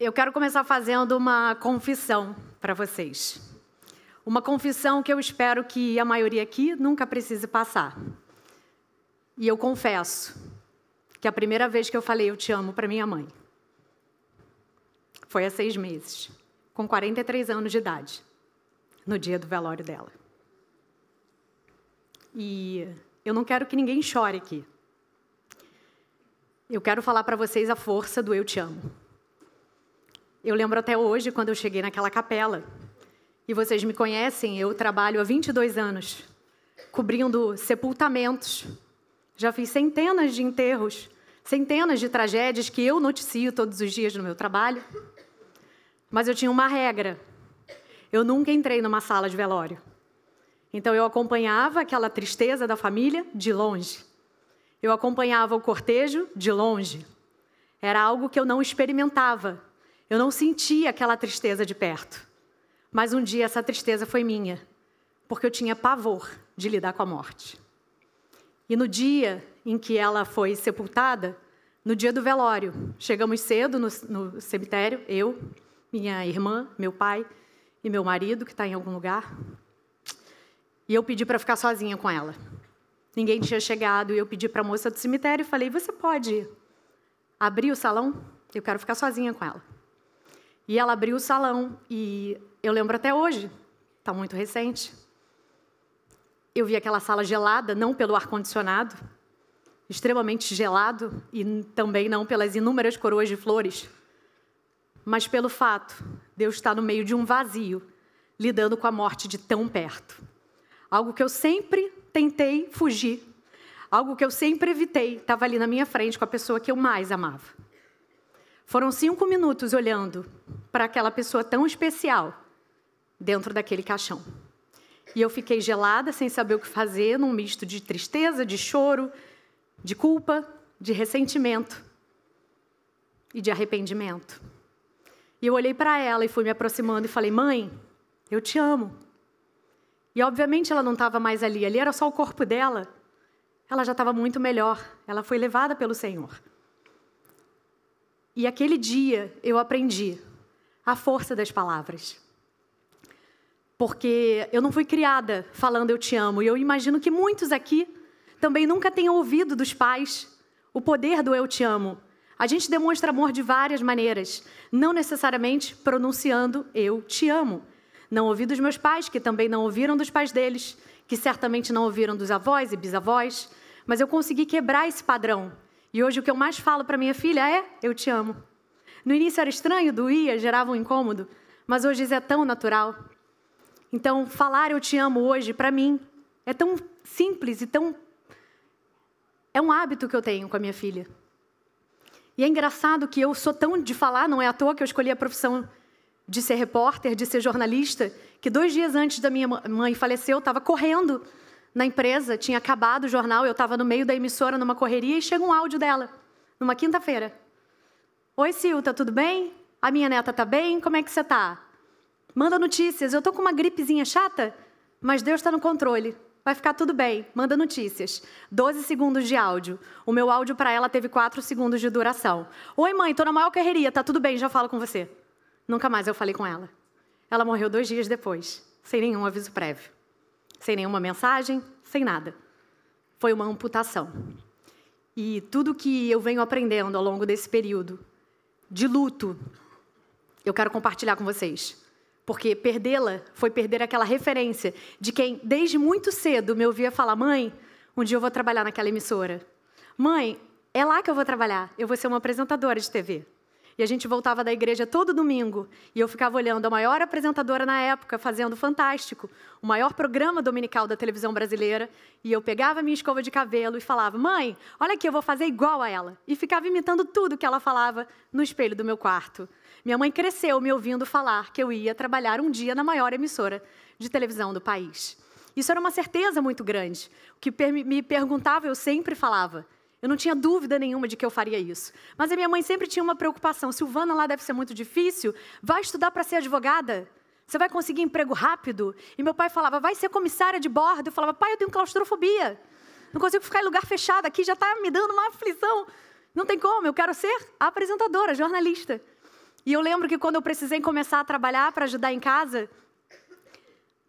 Eu quero começar fazendo uma confissão para vocês. Uma confissão que eu espero que a maioria aqui nunca precise passar. E eu confesso que a primeira vez que eu falei eu te amo para minha mãe foi há seis meses, com 43 anos de idade, no dia do velório dela. E eu não quero que ninguém chore aqui. Eu quero falar para vocês a força do eu te amo. Eu lembro até hoje quando eu cheguei naquela capela. E vocês me conhecem, eu trabalho há 22 anos cobrindo sepultamentos. Já fiz centenas de enterros, centenas de tragédias que eu noticio todos os dias no meu trabalho. Mas eu tinha uma regra. Eu nunca entrei numa sala de velório. Então eu acompanhava aquela tristeza da família de longe. Eu acompanhava o cortejo de longe. Era algo que eu não experimentava eu não sentia aquela tristeza de perto. Mas um dia essa tristeza foi minha, porque eu tinha pavor de lidar com a morte. E no dia em que ela foi sepultada, no dia do velório, chegamos cedo no, no cemitério, eu, minha irmã, meu pai e meu marido, que está em algum lugar. E eu pedi para ficar sozinha com ela. Ninguém tinha chegado e eu pedi para a moça do cemitério e falei: Você pode abrir o salão? Eu quero ficar sozinha com ela. E ela abriu o salão e eu lembro até hoje, está muito recente. Eu vi aquela sala gelada, não pelo ar condicionado, extremamente gelado e também não pelas inúmeras coroas de flores, mas pelo fato de eu estar no meio de um vazio, lidando com a morte de tão perto. Algo que eu sempre tentei fugir, algo que eu sempre evitei, estava ali na minha frente com a pessoa que eu mais amava. Foram cinco minutos olhando para aquela pessoa tão especial dentro daquele caixão. E eu fiquei gelada, sem saber o que fazer, num misto de tristeza, de choro, de culpa, de ressentimento e de arrependimento. E eu olhei para ela e fui me aproximando e falei: Mãe, eu te amo. E obviamente ela não estava mais ali, ali era só o corpo dela. Ela já estava muito melhor, ela foi levada pelo Senhor. E aquele dia eu aprendi a força das palavras. Porque eu não fui criada falando eu te amo, e eu imagino que muitos aqui também nunca tenham ouvido dos pais o poder do eu te amo. A gente demonstra amor de várias maneiras, não necessariamente pronunciando eu te amo. Não ouvi dos meus pais, que também não ouviram dos pais deles, que certamente não ouviram dos avós e bisavós, mas eu consegui quebrar esse padrão e hoje o que eu mais falo para minha filha é: eu te amo. No início era estranho, doía, gerava um incômodo, mas hoje isso é tão natural. Então, falar eu te amo hoje, para mim, é tão simples e tão. É um hábito que eu tenho com a minha filha. E é engraçado que eu sou tão de falar, não é à toa que eu escolhi a profissão de ser repórter, de ser jornalista, que dois dias antes da minha mãe falecer, eu estava correndo na empresa, tinha acabado o jornal, eu estava no meio da emissora, numa correria, e chega um áudio dela, numa quinta-feira. Oi, Sil, tá tudo bem? A minha neta tá bem? Como é que você tá? Manda notícias. Eu tô com uma gripezinha chata, mas Deus está no controle. Vai ficar tudo bem. Manda notícias. 12 segundos de áudio. O meu áudio para ela teve 4 segundos de duração. Oi, mãe, tô na maior carreria, tá tudo bem, já falo com você. Nunca mais eu falei com ela. Ela morreu dois dias depois, sem nenhum aviso prévio sem nenhuma mensagem, sem nada. Foi uma amputação. E tudo que eu venho aprendendo ao longo desse período de luto, eu quero compartilhar com vocês. Porque perdê-la foi perder aquela referência de quem, desde muito cedo, me ouvia falar: mãe, um dia eu vou trabalhar naquela emissora. Mãe, é lá que eu vou trabalhar, eu vou ser uma apresentadora de TV. E a gente voltava da igreja todo domingo. E eu ficava olhando a maior apresentadora na época fazendo Fantástico, o maior programa dominical da televisão brasileira. E eu pegava minha escova de cabelo e falava: Mãe, olha aqui, eu vou fazer igual a ela. E ficava imitando tudo que ela falava no espelho do meu quarto. Minha mãe cresceu me ouvindo falar que eu ia trabalhar um dia na maior emissora de televisão do país. Isso era uma certeza muito grande. O que me perguntava, eu sempre falava. Eu não tinha dúvida nenhuma de que eu faria isso. Mas a minha mãe sempre tinha uma preocupação: Silvana lá deve ser muito difícil, vai estudar para ser advogada? Você vai conseguir emprego rápido? E meu pai falava: vai ser comissária de bordo? Eu falava: pai, eu tenho claustrofobia. Não consigo ficar em lugar fechado aqui, já está me dando uma aflição. Não tem como, eu quero ser apresentadora, jornalista. E eu lembro que quando eu precisei começar a trabalhar para ajudar em casa,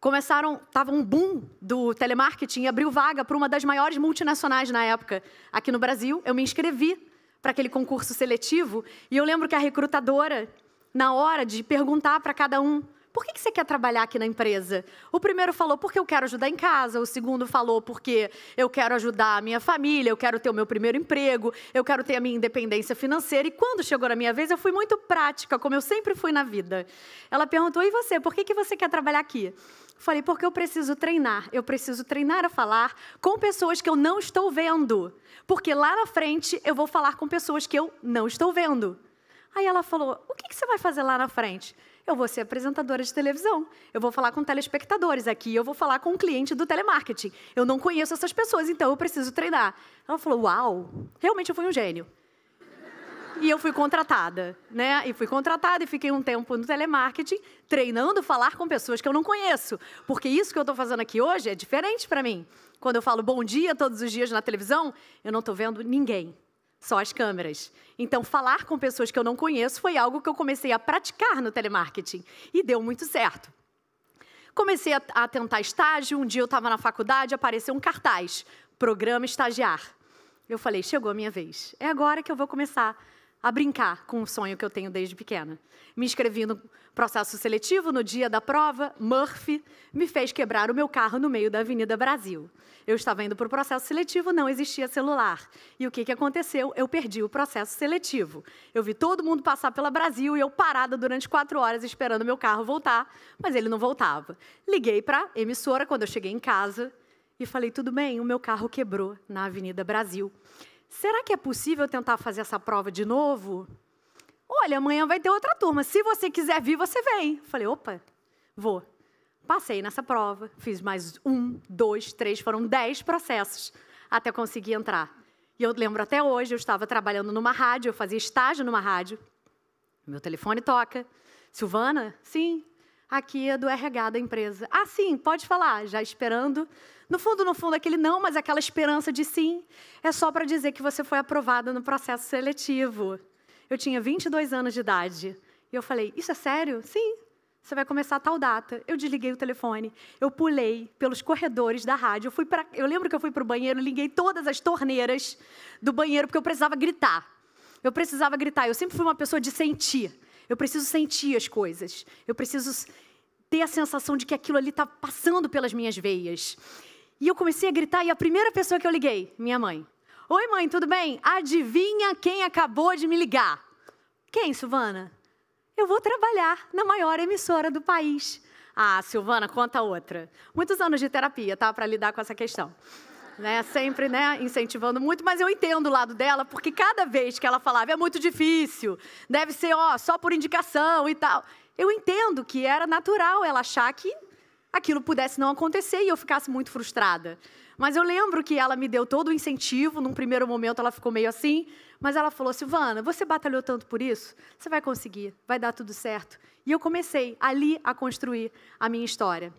começaram, estava um boom do telemarketing e abriu vaga para uma das maiores multinacionais na época aqui no Brasil. Eu me inscrevi para aquele concurso seletivo e eu lembro que a recrutadora, na hora de perguntar para cada um por que, que você quer trabalhar aqui na empresa? O primeiro falou, porque eu quero ajudar em casa. O segundo falou, porque eu quero ajudar a minha família, eu quero ter o meu primeiro emprego, eu quero ter a minha independência financeira. E quando chegou na minha vez, eu fui muito prática, como eu sempre fui na vida. Ela perguntou, e você, por que, que você quer trabalhar aqui? Falei, porque eu preciso treinar. Eu preciso treinar a falar com pessoas que eu não estou vendo. Porque lá na frente eu vou falar com pessoas que eu não estou vendo. Aí ela falou: O que, que você vai fazer lá na frente? eu vou ser apresentadora de televisão, eu vou falar com telespectadores aqui, eu vou falar com um cliente do telemarketing. Eu não conheço essas pessoas, então eu preciso treinar. Ela falou: Uau, realmente eu fui um gênio. E eu fui contratada, né? E fui contratada e fiquei um tempo no telemarketing treinando falar com pessoas que eu não conheço, porque isso que eu estou fazendo aqui hoje é diferente para mim. Quando eu falo bom dia todos os dias na televisão, eu não estou vendo ninguém só as câmeras. Então, falar com pessoas que eu não conheço foi algo que eu comecei a praticar no telemarketing e deu muito certo. Comecei a, a tentar estágio. Um dia eu estava na faculdade, apareceu um cartaz: Programa Estagiar. Eu falei: chegou a minha vez. É agora que eu vou começar a brincar com o sonho que eu tenho desde pequena. Me inscrevi no processo seletivo no dia da prova, Murphy me fez quebrar o meu carro no meio da Avenida Brasil. Eu estava indo para o processo seletivo, não existia celular. E o que, que aconteceu? Eu perdi o processo seletivo. Eu vi todo mundo passar pela Brasil e eu parada durante quatro horas esperando meu carro voltar, mas ele não voltava. Liguei para a emissora quando eu cheguei em casa e falei: tudo bem, o meu carro quebrou na Avenida Brasil será que é possível tentar fazer essa prova de novo? Olha, amanhã vai ter outra turma. Se você quiser vir, você vem. Falei, opa, vou. Passei nessa prova, fiz mais um, dois, três, foram dez processos até conseguir entrar. E eu lembro até hoje, eu estava trabalhando numa rádio, eu fazia estágio numa rádio. Meu telefone toca. Silvana? Sim aqui é do RH da empresa. Ah, sim, pode falar, já esperando. No fundo, no fundo, aquele não, mas aquela esperança de sim, é só para dizer que você foi aprovada no processo seletivo. Eu tinha 22 anos de idade. E eu falei: Isso é sério? Sim, você vai começar a tal data. Eu desliguei o telefone, eu pulei pelos corredores da rádio. Eu, fui pra, eu lembro que eu fui para o banheiro, liguei todas as torneiras do banheiro, porque eu precisava gritar. Eu precisava gritar. Eu sempre fui uma pessoa de sentir. Eu preciso sentir as coisas. Eu preciso ter a sensação de que aquilo ali está passando pelas minhas veias. E eu comecei a gritar, e a primeira pessoa que eu liguei, minha mãe. Oi, mãe, tudo bem? Adivinha quem acabou de me ligar? Quem, Silvana? Eu vou trabalhar na maior emissora do país. Ah, Silvana, conta outra. Muitos anos de terapia, tá? Para lidar com essa questão né? Sempre, né, incentivando muito, mas eu entendo o lado dela, porque cada vez que ela falava é muito difícil, deve ser, ó, só por indicação e tal. Eu entendo que era natural ela achar que aquilo pudesse não acontecer e eu ficasse muito frustrada. Mas eu lembro que ela me deu todo o incentivo, num primeiro momento ela ficou meio assim, mas ela falou: Silvana, você batalhou tanto por isso, você vai conseguir, vai dar tudo certo. E eu comecei ali a construir a minha história.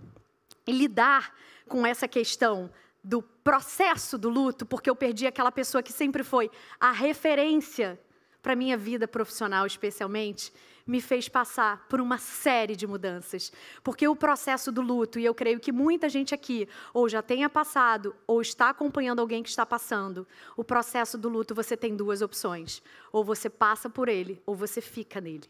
E lidar com essa questão do processo do luto, porque eu perdi aquela pessoa que sempre foi a referência para minha vida profissional, especialmente, me fez passar por uma série de mudanças. Porque o processo do luto, e eu creio que muita gente aqui ou já tenha passado ou está acompanhando alguém que está passando, o processo do luto você tem duas opções: ou você passa por ele ou você fica nele.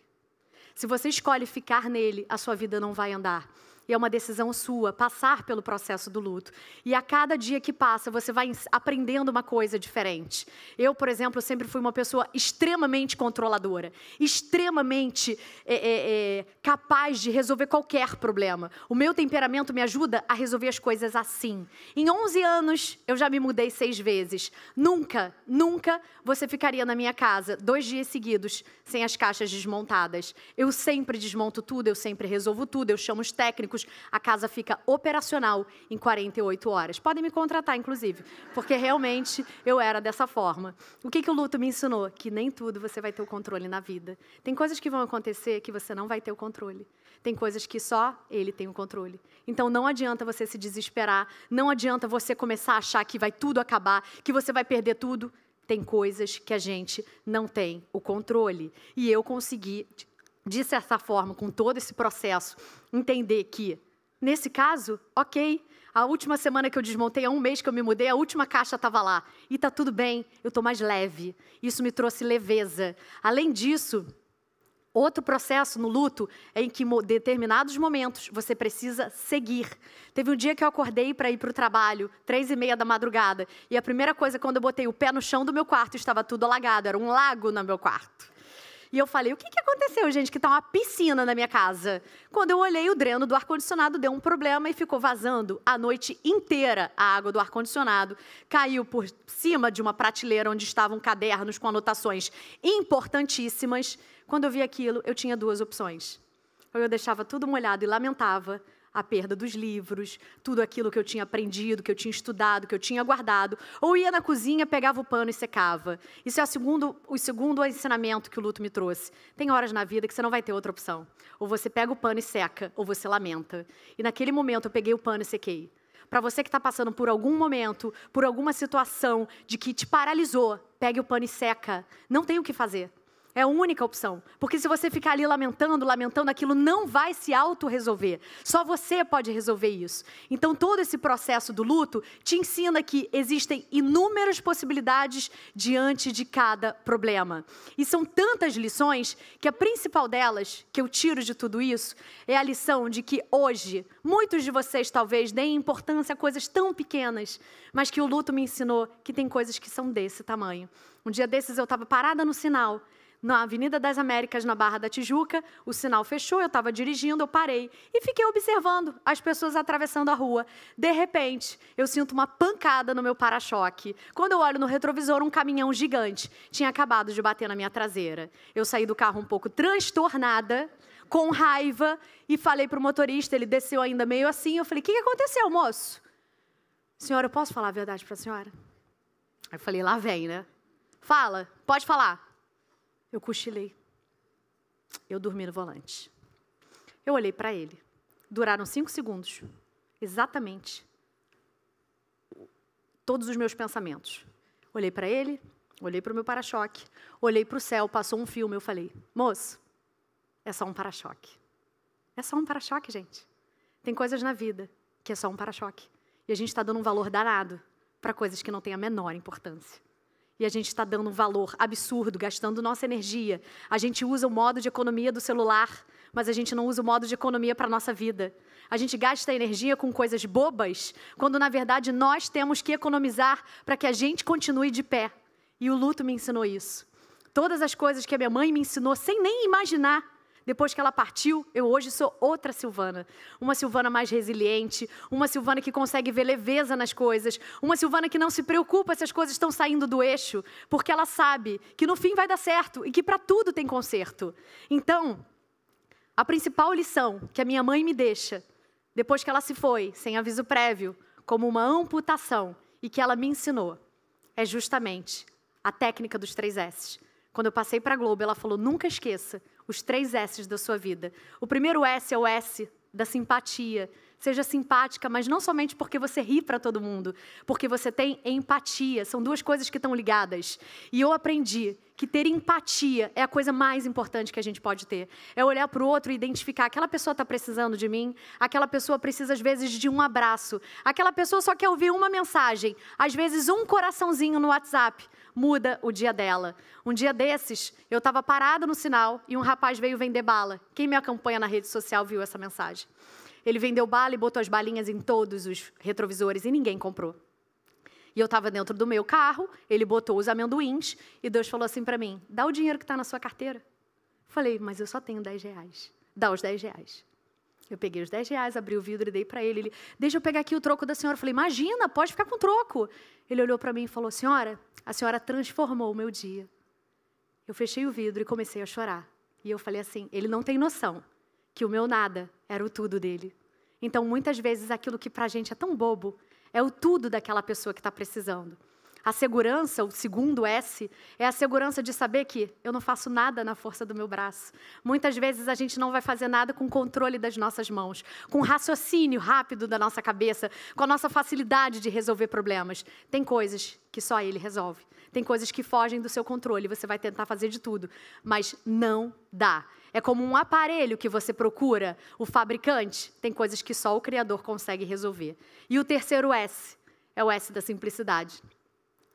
Se você escolhe ficar nele, a sua vida não vai andar e é uma decisão sua passar pelo processo do luto. E a cada dia que passa, você vai aprendendo uma coisa diferente. Eu, por exemplo, sempre fui uma pessoa extremamente controladora, extremamente é, é, é, capaz de resolver qualquer problema. O meu temperamento me ajuda a resolver as coisas assim. Em 11 anos, eu já me mudei seis vezes. Nunca, nunca você ficaria na minha casa dois dias seguidos sem as caixas desmontadas. Eu sempre desmonto tudo, eu sempre resolvo tudo, eu chamo os técnicos minutos, a casa fica operacional em 48 horas. Podem me contratar, inclusive, porque realmente eu era dessa forma. O que, que o luto me ensinou? Que nem tudo você vai ter o controle na vida. Tem coisas que vão acontecer que você não vai ter o controle. Tem coisas que só ele tem o controle. Então não adianta você se desesperar, não adianta você começar a achar que vai tudo acabar, que você vai perder tudo. Tem coisas que a gente não tem o controle. E eu consegui de certa forma, com todo esse processo, entender que, nesse caso, ok, a última semana que eu desmontei, há um mês que eu me mudei, a última caixa estava lá. E está tudo bem, eu estou mais leve. Isso me trouxe leveza. Além disso, outro processo no luto é em que em determinados momentos você precisa seguir. Teve um dia que eu acordei para ir para o trabalho, três e meia da madrugada. E a primeira coisa, quando eu botei o pé no chão do meu quarto, estava tudo alagado. Era um lago no meu quarto. E eu falei: o que, que aconteceu, gente, que tá uma piscina na minha casa? Quando eu olhei, o dreno do ar-condicionado deu um problema e ficou vazando a noite inteira a água do ar-condicionado. Caiu por cima de uma prateleira onde estavam cadernos com anotações importantíssimas. Quando eu vi aquilo, eu tinha duas opções. Ou eu deixava tudo molhado e lamentava, a perda dos livros, tudo aquilo que eu tinha aprendido, que eu tinha estudado, que eu tinha guardado, ou ia na cozinha, pegava o pano e secava. Isso é o segundo, o segundo ensinamento que o luto me trouxe. Tem horas na vida que você não vai ter outra opção. Ou você pega o pano e seca, ou você lamenta. E naquele momento eu peguei o pano e sequei. Para você que está passando por algum momento, por alguma situação de que te paralisou, pegue o pano e seca. Não tem o que fazer. É a única opção. Porque se você ficar ali lamentando, lamentando, aquilo não vai se auto-resolver. Só você pode resolver isso. Então, todo esse processo do luto te ensina que existem inúmeras possibilidades diante de cada problema. E são tantas lições que a principal delas, que eu tiro de tudo isso, é a lição de que hoje, muitos de vocês talvez deem importância a coisas tão pequenas, mas que o luto me ensinou que tem coisas que são desse tamanho. Um dia desses eu estava parada no sinal na Avenida das Américas, na Barra da Tijuca. O sinal fechou, eu estava dirigindo, eu parei e fiquei observando as pessoas atravessando a rua. De repente, eu sinto uma pancada no meu para-choque. Quando eu olho no retrovisor, um caminhão gigante tinha acabado de bater na minha traseira. Eu saí do carro um pouco transtornada, com raiva, e falei para o motorista, ele desceu ainda meio assim. Eu falei: O que, aconteceu, moço? Senhora, eu posso falar a verdade para a senhora? Eu falei: Lá vem, né? Fala, pode falar. Eu cochilei. Eu dormi no volante. Eu olhei para ele. Duraram cinco segundos. Exatamente. Todos os meus pensamentos. Olhei para ele, olhei para o meu para-choque, olhei para o céu, passou um filme. Eu falei: moço, é só um para-choque. É só um para-choque, gente. Tem coisas na vida que é só um para-choque. E a gente está dando um valor danado para coisas que não têm a menor importância e a gente está dando um valor absurdo, gastando nossa energia. A gente usa o modo de economia do celular, mas a gente não usa o modo de economia para a nossa vida. A gente gasta energia com coisas bobas, quando na verdade nós temos que economizar para que a gente continue de pé. E o luto me ensinou isso. Todas as coisas que a minha mãe me ensinou, sem nem imaginar, depois que ela partiu, eu hoje sou outra Silvana. Uma Silvana mais resiliente, uma Silvana que consegue ver leveza nas coisas, uma Silvana que não se preocupa se as coisas estão saindo do eixo, porque ela sabe que no fim vai dar certo e que para tudo tem conserto. Então, a principal lição que a minha mãe me deixa, depois que ela se foi, sem aviso prévio, como uma amputação, e que ela me ensinou, é justamente a técnica dos três S's. Quando eu passei para a Globo, ela falou: nunca esqueça os três S's da sua vida. O primeiro S é o S da simpatia, Seja simpática, mas não somente porque você ri para todo mundo, porque você tem empatia. São duas coisas que estão ligadas. E eu aprendi que ter empatia é a coisa mais importante que a gente pode ter. É olhar para o outro e identificar aquela pessoa está precisando de mim, aquela pessoa precisa às vezes de um abraço, aquela pessoa só quer ouvir uma mensagem, às vezes um coraçãozinho no WhatsApp muda o dia dela. Um dia desses, eu estava parada no sinal e um rapaz veio vender bala. Quem me acompanha na rede social viu essa mensagem. Ele vendeu bala e botou as balinhas em todos os retrovisores e ninguém comprou. E eu estava dentro do meu carro, ele botou os amendoins e Deus falou assim para mim: dá o dinheiro que está na sua carteira. Falei, mas eu só tenho 10 reais. Dá os 10 reais. Eu peguei os 10 reais, abri o vidro e dei para ele. Ele, deixa eu pegar aqui o troco da senhora. Eu falei, imagina, pode ficar com o troco. Ele olhou para mim e falou, senhora, a senhora transformou o meu dia. Eu fechei o vidro e comecei a chorar. E eu falei assim, ele não tem noção que o meu nada era o tudo dele. Então, muitas vezes, aquilo que para a gente é tão bobo é o tudo daquela pessoa que está precisando. A segurança, o segundo S, é a segurança de saber que eu não faço nada na força do meu braço. Muitas vezes a gente não vai fazer nada com o controle das nossas mãos, com o raciocínio rápido da nossa cabeça, com a nossa facilidade de resolver problemas. Tem coisas que só ele resolve. Tem coisas que fogem do seu controle, você vai tentar fazer de tudo, mas não dá. É como um aparelho que você procura, o fabricante. Tem coisas que só o Criador consegue resolver. E o terceiro S é o S da simplicidade.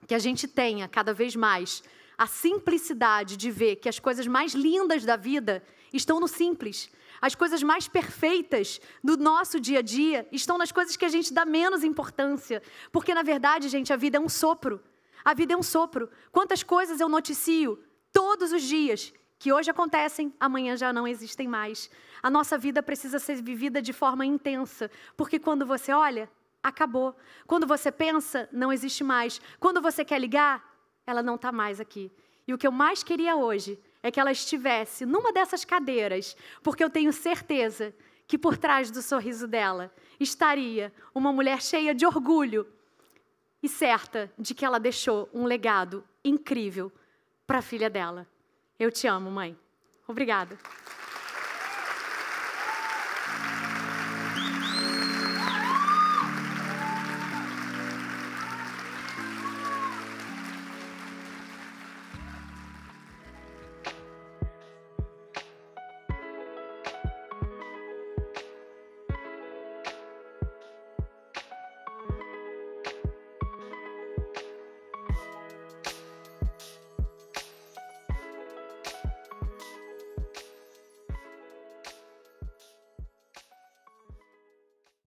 Que a gente tenha cada vez mais a simplicidade de ver que as coisas mais lindas da vida estão no simples. As coisas mais perfeitas do nosso dia a dia estão nas coisas que a gente dá menos importância. Porque, na verdade, gente, a vida é um sopro. A vida é um sopro. Quantas coisas eu noticio todos os dias que hoje acontecem, amanhã já não existem mais. A nossa vida precisa ser vivida de forma intensa, porque quando você olha, acabou. Quando você pensa, não existe mais. Quando você quer ligar, ela não está mais aqui. E o que eu mais queria hoje é que ela estivesse numa dessas cadeiras, porque eu tenho certeza que por trás do sorriso dela estaria uma mulher cheia de orgulho e certa de que ela deixou um legado incrível para a filha dela. Eu te amo, mãe. Obrigada.